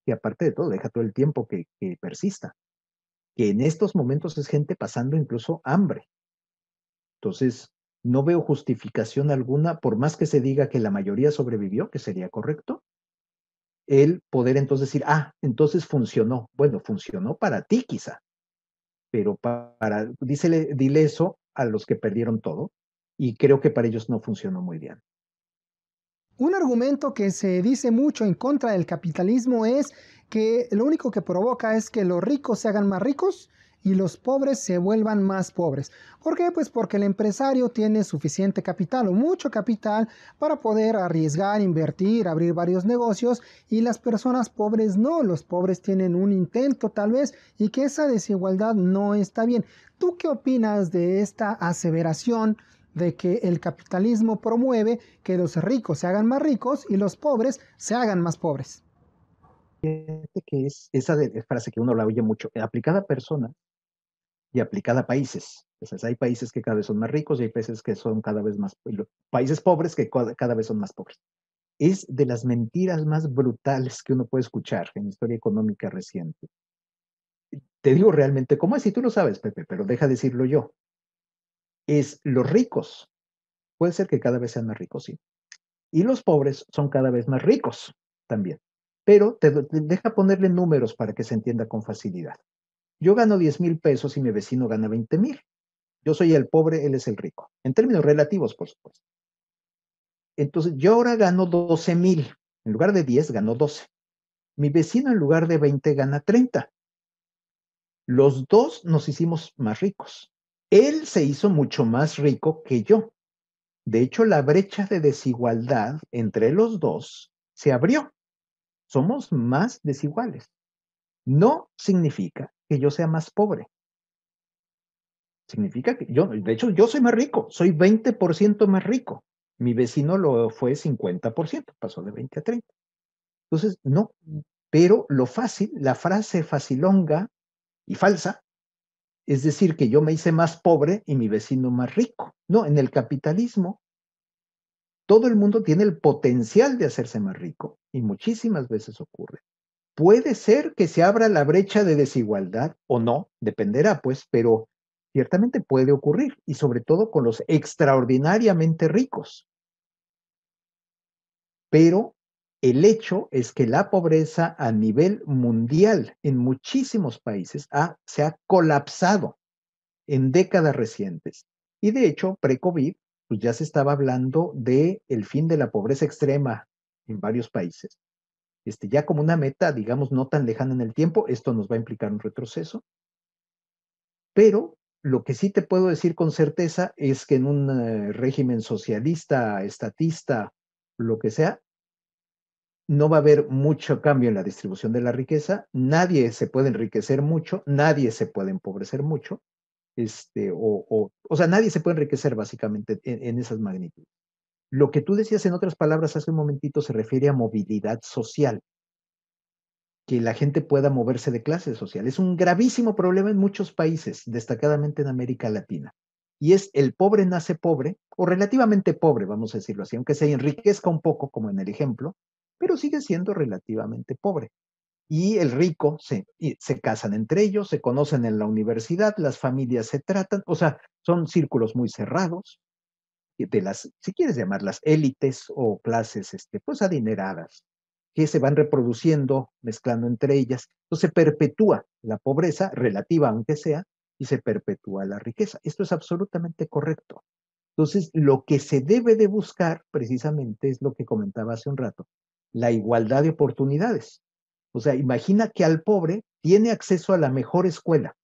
que aparte de todo, deja todo el tiempo que, persista, que en estos momentos es gente pasando incluso hambre. Entonces, no veo justificación alguna, por más que se diga que la mayoría sobrevivió, que sería correcto, el poder entonces decir, ah, entonces funcionó. Bueno, funcionó para ti quizá, pero para, dile eso a los que perdieron todo y creo que para ellos no funcionó muy bien. Un argumento que se dice mucho en contra del capitalismo es que lo único que provoca es que los ricos se hagan más ricos y los pobres se vuelvan más pobres. ¿Por qué? Pues porque el empresario tiene suficiente capital o mucho capital para poder arriesgar, invertir, abrir varios negocios y las personas pobres no, los pobres tienen un intento tal vez y que esa desigualdad no está bien. ¿Tú qué opinas de esta aseveración? de que el capitalismo promueve que los ricos se hagan más ricos y los pobres se hagan más pobres. Que es esa frase que uno la oye mucho, aplicada a personas y aplicada a países. hay países que cada vez son más ricos y hay países que son cada vez más, países pobres que cada vez son más pobres. Es de las mentiras más brutales que uno puede escuchar en historia económica reciente. Te digo realmente, ¿cómo es? Y tú lo sabes, Pepe, pero deja decirlo yo. Es los ricos. Puede ser que cada vez sean más ricos, sí. Y los pobres son cada vez más ricos también. Pero te deja ponerle números para que se entienda con facilidad. Yo gano 10 mil pesos y mi vecino gana 20 mil. Yo soy el pobre, él es el rico, en términos relativos, por supuesto. Entonces, yo ahora gano 12 mil. En lugar de 10, gano 12. Mi vecino en lugar de 20 gana 30. Los dos nos hicimos más ricos. Él se hizo mucho más rico que yo. De hecho, la brecha de desigualdad entre los dos se abrió. Somos más desiguales no significa que yo sea más pobre. Significa que yo, de hecho, yo soy más rico, soy 20% más rico. Mi vecino lo fue 50%, pasó de 20 a 30. Entonces, no, pero lo fácil, la frase facilonga y falsa, es decir, que yo me hice más pobre y mi vecino más rico. No, en el capitalismo, todo el mundo tiene el potencial de hacerse más rico y muchísimas veces ocurre. Puede ser que se abra la brecha de desigualdad o no, dependerá pues, pero ciertamente puede ocurrir y sobre todo con los extraordinariamente ricos. Pero el hecho es que la pobreza a nivel mundial en muchísimos países se ha colapsado en décadas recientes. Y de hecho, pre-COVID, pues ya se estaba hablando de el fin de la pobreza extrema en varios países. Este, ya como una meta, digamos, no tan lejana en el tiempo, esto nos va a implicar un retroceso. Pero lo que sí te puedo decir con certeza es que en un eh, régimen socialista, estatista, lo que sea, no va a haber mucho cambio en la distribución de la riqueza, nadie se puede enriquecer mucho, nadie se puede empobrecer mucho, este, o, sea, nadie se puede enriquecer básicamente en esas magnitudes. Lo que tú decías en otras palabras hace un momentito se refiere a movilidad social, que la gente pueda moverse de clase social. Es un gravísimo problema en muchos países, destacadamente en América Latina. Y es el pobre nace pobre, o relativamente pobre, vamos a decirlo así, aunque se enriquezca un poco, como en el ejemplo, pero sigue siendo relativamente pobre. Y el rico se, se casan entre ellos, se conocen en la universidad, las familias se tratan, o sea, son círculos muy cerrados, de las, si quieres llamarlas, élites o clases, este, pues adineradas, que se van reproduciendo, mezclando entre ellas. Entonces pues, se perpetúa la pobreza, relativa aunque sea, y se perpetúa la riqueza. Esto es absolutamente correcto. Entonces, lo que se debe de buscar precisamente es lo que comentaba hace un rato, la igualdad de oportunidades. O sea, imagina que al pobre tiene acceso a la mejor escuela,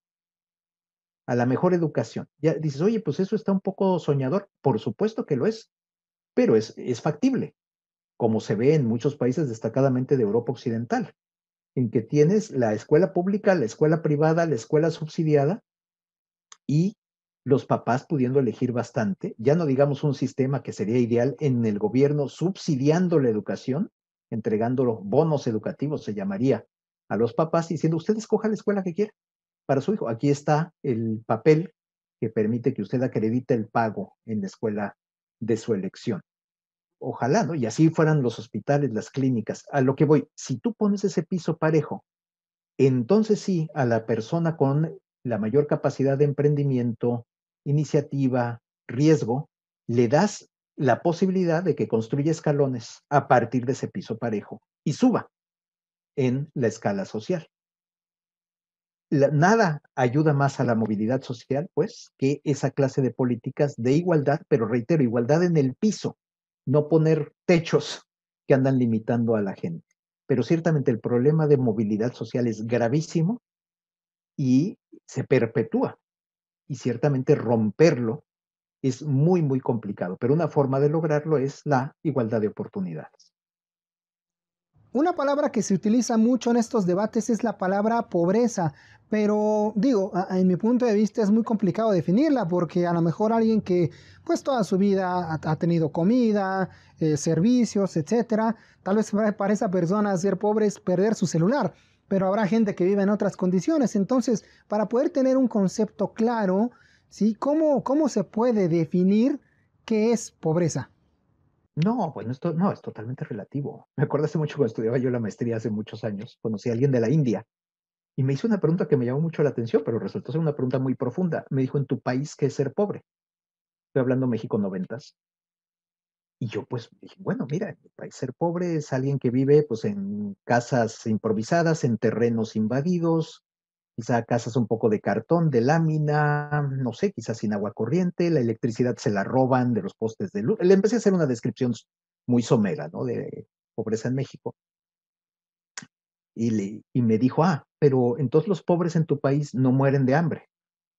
a la mejor educación. Ya dices, oye, pues eso está un poco soñador. Por supuesto que lo es, pero es, es factible, como se ve en muchos países, destacadamente de Europa Occidental, en que tienes la escuela pública, la escuela privada, la escuela subsidiada y los papás pudiendo elegir bastante, ya no digamos un sistema que sería ideal en el gobierno subsidiando la educación, entregando los bonos educativos, se llamaría, a los papás diciendo, usted escoja la escuela que quiera para su hijo. Aquí está el papel que permite que usted acredite el pago en la escuela de su elección. Ojalá, ¿no? Y así fueran los hospitales, las clínicas. A lo que voy, si tú pones ese piso parejo, entonces sí, a la persona con la mayor capacidad de emprendimiento, iniciativa, riesgo, le das la posibilidad de que construya escalones a partir de ese piso parejo y suba en la escala social nada ayuda más a la movilidad social, pues, que esa clase de políticas de igualdad, pero reitero, igualdad en el piso, no poner techos que andan limitando a la gente. Pero ciertamente el problema de movilidad social es gravísimo y se perpetúa. Y ciertamente romperlo es muy, muy complicado. Pero una forma de lograrlo es la igualdad de oportunidades. Una palabra que se utiliza mucho en estos debates es la palabra pobreza, pero digo, en mi punto de vista es muy complicado definirla porque a lo mejor alguien que pues toda su vida ha, tenido comida, eh, servicios, etcétera, tal vez para esa persona ser pobre es perder su celular, pero habrá gente que vive en otras condiciones, entonces para poder tener un concepto claro, ¿sí? cómo se puede definir qué es pobreza? No, bueno, pues, esto no es totalmente relativo. Me acordaste mucho cuando estudiaba yo la maestría hace muchos años, conocí a alguien de la India y me hizo una pregunta que me llamó mucho la atención, pero resultó ser una pregunta muy profunda. Me dijo, ¿en tu país qué es ser pobre? Estoy hablando México noventas. Y yo pues dije, bueno, mira, en mi país ser pobre es alguien que vive pues en casas improvisadas, en terrenos invadidos, quizá casas un poco de cartón, de lámina, no sé, quizás sin agua corriente, la electricidad se la roban de los postes de luz. Le empecé a hacer una descripción muy somera, ¿no? De pobreza en México. Y, le, me dijo, ah, pero entonces los pobres en tu país no mueren de hambre.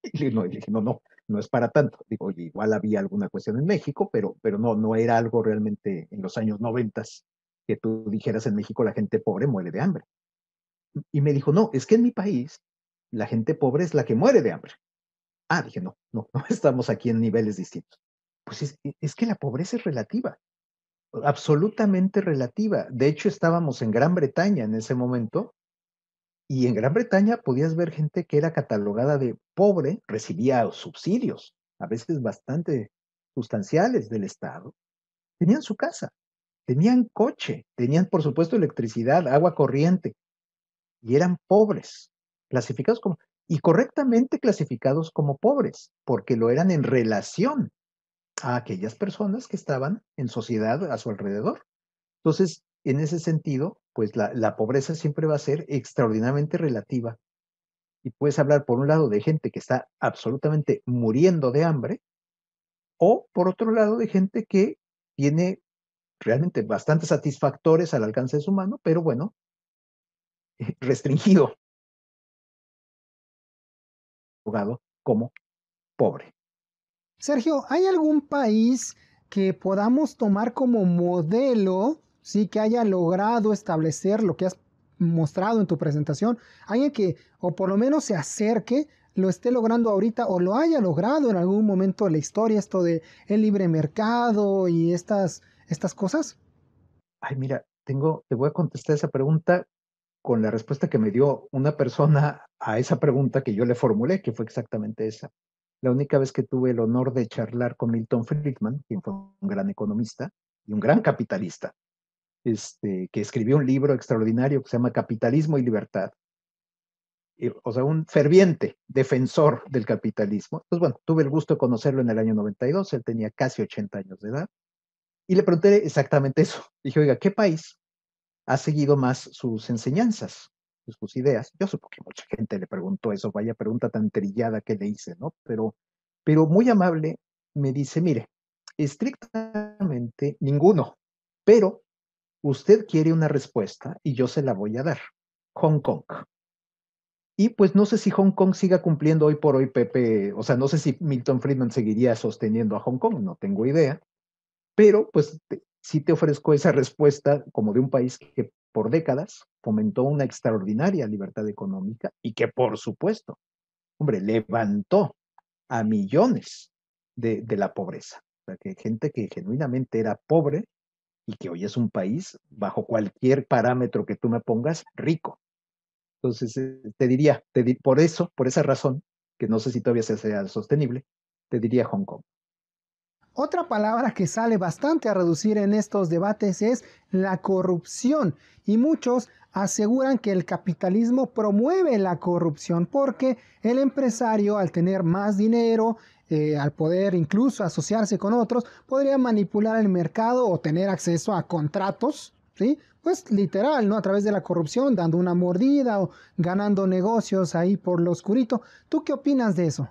Y le, dije, no, no, no es para tanto. Digo, oye, igual había alguna cuestión en México, pero, pero no, no era algo realmente en los años noventas que tú dijeras en México la gente pobre muere de hambre. Y me dijo, no, es que en mi país la gente pobre es la que muere de hambre. Ah, dije, no, no, no estamos aquí en niveles distintos. Pues es, e, es que la pobreza es relativa, absolutamente relativa. De hecho, estábamos en Gran Bretaña en ese momento y en Gran Bretaña podías ver gente que era catalogada de pobre, recibía subsidios, a veces bastante sustanciales del Estado, tenían su casa, tenían coche, tenían por supuesto electricidad, agua corriente, y eran pobres clasificados como, y correctamente clasificados como pobres, porque lo eran en relación a aquellas personas que estaban en sociedad a su alrededor. Entonces, en ese sentido, pues la, pobreza siempre va a ser extraordinariamente relativa. Y puedes hablar, por un lado, de gente que está absolutamente muriendo de hambre, o por otro lado, de gente que tiene realmente bastante satisfactores al alcance de su mano, pero bueno, restringido jugado como pobre. Sergio, ¿hay algún país que podamos tomar como modelo, sí, que haya logrado establecer lo que has mostrado en tu presentación? Alguien que, o por lo menos se acerque, lo esté logrando ahorita o lo haya logrado en algún momento de la historia, esto de el libre mercado y estas, estas cosas? Ay, mira, tengo, te voy a contestar esa pregunta con la respuesta que me dio una persona a esa pregunta que yo le formulé, que fue exactamente esa. La única vez que tuve el honor de charlar con Milton Friedman, quien fue un gran economista y un gran capitalista, este, que escribió un libro extraordinario que se llama Capitalismo y Libertad, o sea, un ferviente defensor del capitalismo. Entonces, bueno, tuve el gusto de conocerlo en el año 92, él tenía casi 80 años de edad, y le pregunté exactamente eso. Dije, oiga, ¿qué país ha seguido más sus enseñanzas? Pues, sus ideas. Yo supongo que mucha gente le preguntó eso, vaya pregunta tan trillada que le hice, ¿no? Pero, pero muy amable me dice, mire, estrictamente ninguno, pero usted quiere una respuesta y yo se la voy a dar. Hong Kong. Y pues no sé si Hong Kong siga cumpliendo hoy por hoy, Pepe, o sea, no sé si Milton Friedman seguiría sosteniendo a Hong Kong, no tengo idea, pero pues si te ofrezco esa respuesta como de un país que por décadas fomentó una extraordinaria libertad económica y que, por supuesto, hombre, levantó a millones de, la pobreza. O sea, que gente que genuinamente era pobre y que hoy es un país, bajo cualquier parámetro que tú me pongas, rico. Entonces, eh, te diría, te por eso, por esa razón, que no sé si todavía sea sostenible, te diría Hong Kong. Otra palabra que sale bastante a reducir en estos debates es la corrupción y muchos aseguran que el capitalismo promueve la corrupción porque el empresario al tener más dinero, eh, al poder incluso asociarse con otros, podría manipular el mercado o tener acceso a contratos, ¿sí? Pues literal, ¿no? A través de la corrupción, dando una mordida o ganando negocios ahí por lo oscurito. ¿Tú qué opinas de eso?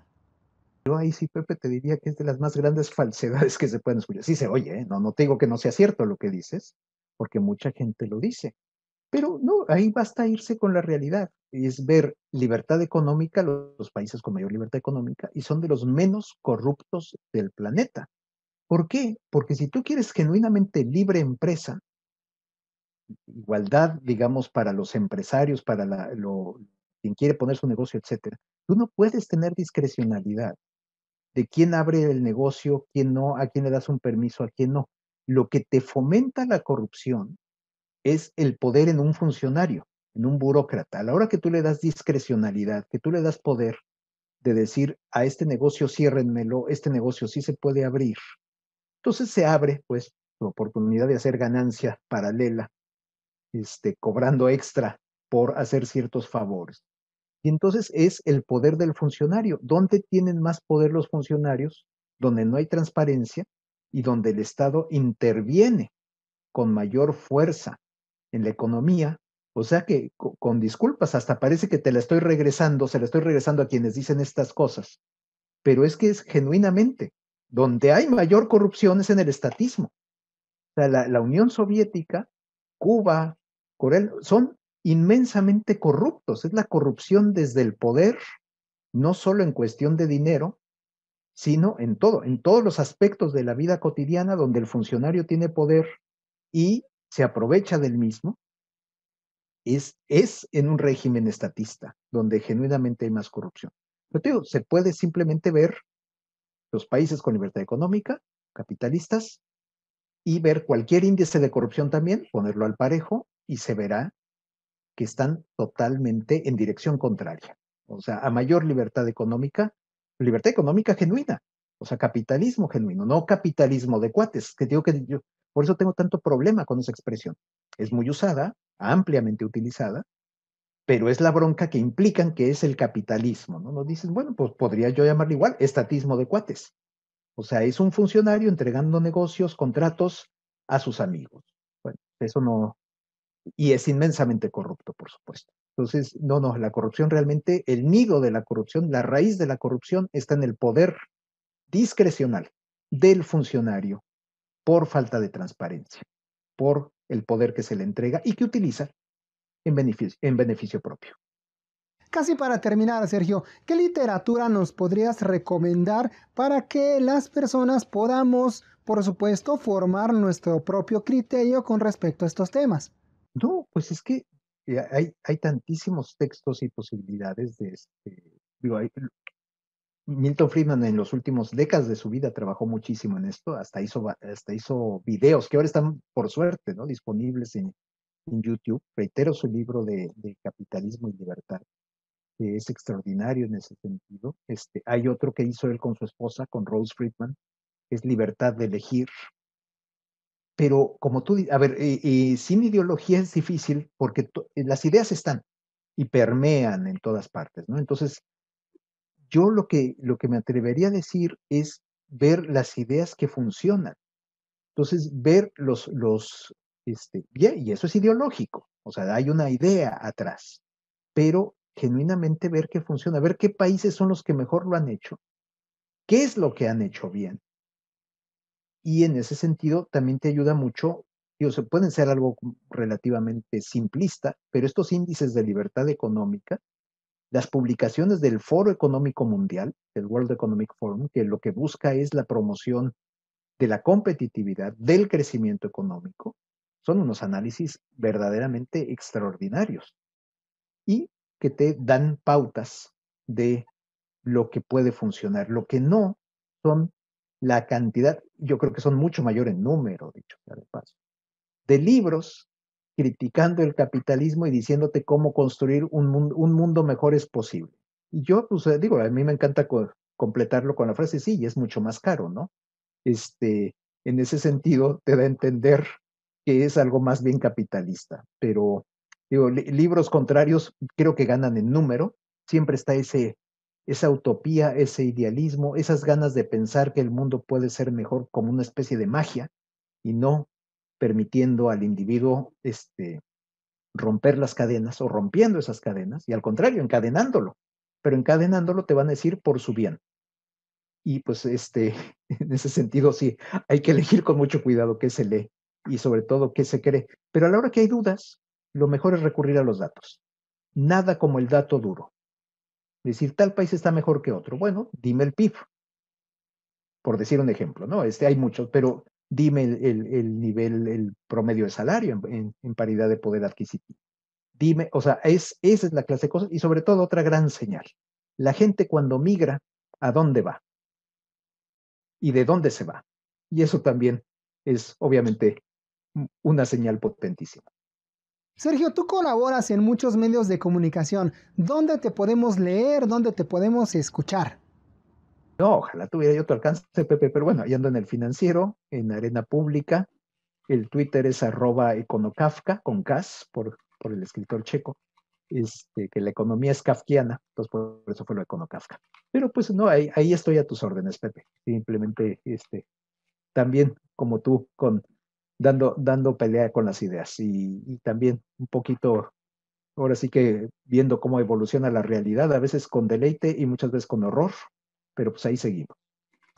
Yo ahí sí, Pepe, te diría que es de las más grandes falsedades que se pueden escuchar. Sí se oye, ¿eh? no, no te digo que no sea cierto lo que dices, porque mucha gente lo dice. Pero no, ahí basta irse con la realidad. Es ver libertad económica, los países con mayor libertad económica, y son de los menos corruptos del planeta. ¿Por qué? Porque si tú quieres genuinamente libre empresa, igualdad, digamos, para los empresarios, para quien quiere poner su negocio, etcétera, tú no puedes tener discrecionalidad de quién abre el negocio, quién no, a quién le das un permiso, a quién no. Lo que te fomenta la corrupción es el poder en un funcionario, en un burócrata. A la hora que tú le das discrecionalidad, que tú le das poder de decir a este negocio ciérrenmelo, este negocio sí se puede abrir. Entonces se abre, pues, la oportunidad de hacer ganancia paralela, este, cobrando extra por hacer ciertos favores. Y entonces es el poder del funcionario. ¿Dónde tienen más poder los funcionarios? Donde no hay transparencia y donde el Estado interviene con mayor fuerza en la economía. O sea que, con disculpas, hasta parece que te la estoy regresando, se la estoy regresando a quienes dicen estas cosas. Pero es que es genuinamente, donde hay mayor corrupción es en el estatismo. O sea, la, la Unión Soviética, Cuba, Corea, son inmensamente corruptos. Es la corrupción desde el poder, no solo en cuestión de dinero, sino en todo, en todos los aspectos de la vida cotidiana donde el funcionario tiene poder y se aprovecha del mismo, es, es en un régimen estatista, donde genuinamente hay más corrupción. Pero te digo, se puede simplemente ver los países con libertad económica, capitalistas, y ver cualquier índice de corrupción también, ponerlo al parejo, y se verá que están totalmente en dirección contraria. O sea, a mayor libertad económica, libertad económica genuina, o sea, capitalismo genuino, no capitalismo de cuates, que digo que yo, por eso tengo tanto problema con esa expresión. Es muy usada, ampliamente utilizada, pero es la bronca que implican que es el capitalismo, ¿no? Nos dicen, bueno, pues podría yo llamarle igual estatismo de cuates. O sea, es un funcionario entregando negocios, contratos a sus amigos. Bueno, eso no, y es inmensamente corrupto, por supuesto. Entonces, no, no, la corrupción realmente, el nido de la corrupción, la raíz de la corrupción está en el poder discrecional del funcionario por falta de transparencia, por el poder que se le entrega y que utiliza en beneficio, en beneficio propio. Casi para terminar, Sergio, ¿qué literatura nos podrías recomendar para que las personas podamos, por supuesto, formar nuestro propio criterio con respecto a estos temas? No, pues es que eh, hay, hay tantísimos textos y posibilidades de este. Milton Friedman en los últimos décadas de su vida trabajó muchísimo en esto, hasta hizo, hasta hizo videos que ahora están, por suerte, ¿no? disponibles en, YouTube. Reitero su libro de, Capitalismo y Libertad, que es extraordinario en ese sentido. Este, hay otro que hizo él con su esposa, con Rose Friedman, es Libertad de Elegir, pero como tú, a ver, eh, eh, sin ideología es difícil porque eh, las ideas están y permean en todas partes, ¿no? Entonces, yo lo que, lo que me atrevería a decir es ver las ideas que funcionan. Entonces, ver los, los, este, y eso es ideológico, o sea, hay una idea atrás, pero genuinamente ver qué funciona, ver qué países son los que mejor lo han hecho, qué es lo que han hecho bien y en ese sentido también te ayuda mucho, digo, se pueden ser algo relativamente simplista, pero estos índices de libertad económica, las publicaciones del Foro Económico Mundial, del World Economic Forum, que lo que busca es la promoción de la competitividad, del crecimiento económico, son unos análisis verdaderamente extraordinarios y que te dan pautas de lo que puede funcionar. Lo que no son la cantidad, yo creo que son mucho mayor en número, dicho ya de paso, de libros criticando el capitalismo y diciéndote cómo construir un mundo, mejor es posible. Y yo, pues eh, digo, a mí me encanta completarlo con la frase, sí, y es mucho más caro, ¿no? Este, en ese sentido, te da a entender que es algo más bien capitalista, pero digo, libros contrarios creo que ganan en número, siempre está ese, esa utopía, ese idealismo, esas ganas de pensar que el mundo puede ser mejor como una especie de magia y no permitiendo al individuo este, romper las cadenas o rompiendo esas cadenas y al contrario, encadenándolo. Pero encadenándolo te van a decir por su bien. Y pues este, en ese sentido sí, hay que elegir con mucho cuidado qué se lee y sobre todo qué se cree. Pero a la hora que hay dudas, lo mejor es recurrir a los datos. Nada como el dato duro. Decir, tal país está mejor que otro. Bueno, dime el PIB, por decir un ejemplo, ¿no? Este hay muchos, pero dime el, nivel, el promedio de salario en, paridad de poder adquisitivo. Dime, o sea, es, esa es la clase de cosas y sobre todo otra gran señal. La gente cuando migra, ¿a dónde va? ¿Y de dónde se va? Y eso también es obviamente una señal potentísima. Sergio, tú colaboras en muchos medios de comunicación. ¿Dónde te podemos leer? ¿Dónde te podemos escuchar? No, ojalá tuviera yo tu alcance, Pepe, pero bueno, ahí ando en el financiero, en Arena Pública. El Twitter es arroba econocafka, con cas, por, por el escritor checo. Este, que la economía es kafkiana, entonces por eso fue lo econokafka. Pero pues no, ahí, ahí, estoy a tus órdenes, Pepe. Simplemente, este, también como tú, con dando, dando pelea con las ideas y, también un poquito, ahora sí que viendo cómo evoluciona la realidad, a veces con deleite y muchas veces con horror, pero pues ahí seguimos.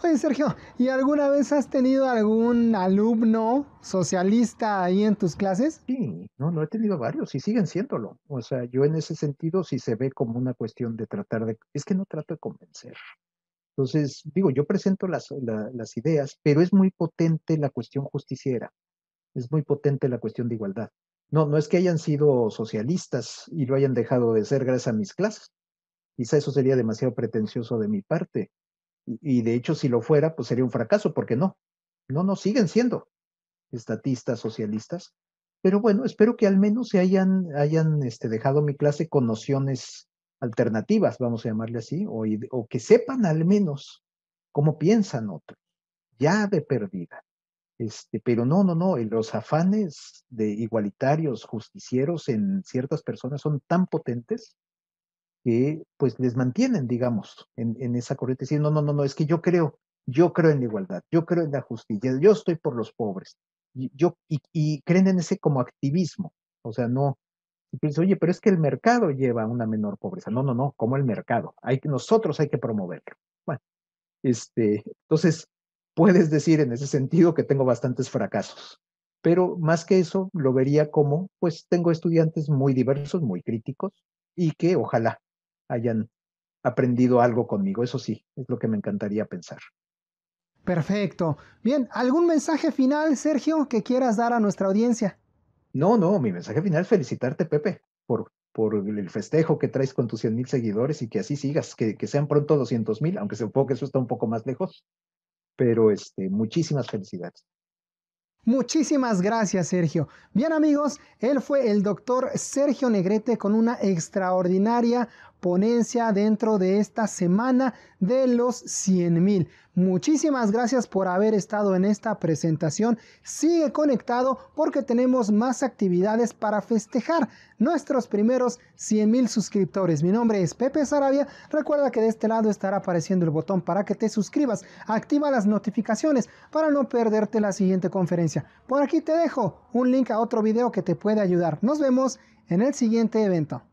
Oye, Sergio, ¿y alguna vez has tenido algún alumno socialista ahí en tus clases? Sí, no, no he tenido varios y siguen siéndolo. O sea, yo en ese sentido sí se ve como una cuestión de tratar de... Es que no trato de convencer. Entonces, digo, yo presento las, las ideas, pero es muy potente la cuestión justiciera es muy potente la cuestión de igualdad. No, no es que hayan sido socialistas y lo hayan dejado de ser gracias a mis clases. Quizá eso sería demasiado pretencioso de mi parte. Y, de hecho, si lo fuera, pues sería un fracaso, porque no. No, no, siguen siendo estatistas, socialistas. Pero bueno, espero que al menos se hayan, hayan este, dejado mi clase con nociones alternativas, vamos a llamarle así, o, o que sepan al menos cómo piensan otros, ya de perdida. Este, pero no, no, no, los afanes de igualitarios, justicieros en ciertas personas son tan potentes que pues les mantienen, digamos, en, esa corriente. Si no, no, no, es que yo creo, yo creo en la igualdad, yo creo en la justicia, yo estoy por los pobres. Y, yo, y, creen en ese como activismo. O sea, no, pues, oye, pero es que el mercado lleva a una menor pobreza. No, no, no, como el mercado. Hay, nosotros hay que promoverlo. Bueno, este, entonces, puedes decir en ese sentido que tengo bastantes fracasos. Pero más que eso, lo vería como, pues tengo estudiantes muy diversos, muy críticos, y que ojalá hayan aprendido algo conmigo. Eso sí, es lo que me encantaría pensar. Perfecto. Bien, ¿algún mensaje final, Sergio, que quieras dar a nuestra audiencia? No, no, mi mensaje final es felicitarte, Pepe, por, por el festejo que traes con tus 100 mil seguidores y que así sigas, que, que sean pronto 200 mil, aunque supongo que eso está un poco más lejos, pero este, muchísimas felicidades. Muchísimas gracias, Sergio. Bien, amigos, él fue el doctor Sergio Negrete con una extraordinaria ponencia dentro de esta semana de los 100 mil. Muchísimas gracias por haber estado en esta presentación. Sigue conectado porque tenemos más actividades para festejar nuestros primeros 100 mil suscriptores. Mi nombre es Pepe Sarabia. Recuerda que de este lado estará apareciendo el botón para que te suscribas. Activa las notificaciones para no perderte la siguiente conferencia. Por aquí te dejo un link a otro video que te puede ayudar. Nos vemos en el siguiente evento.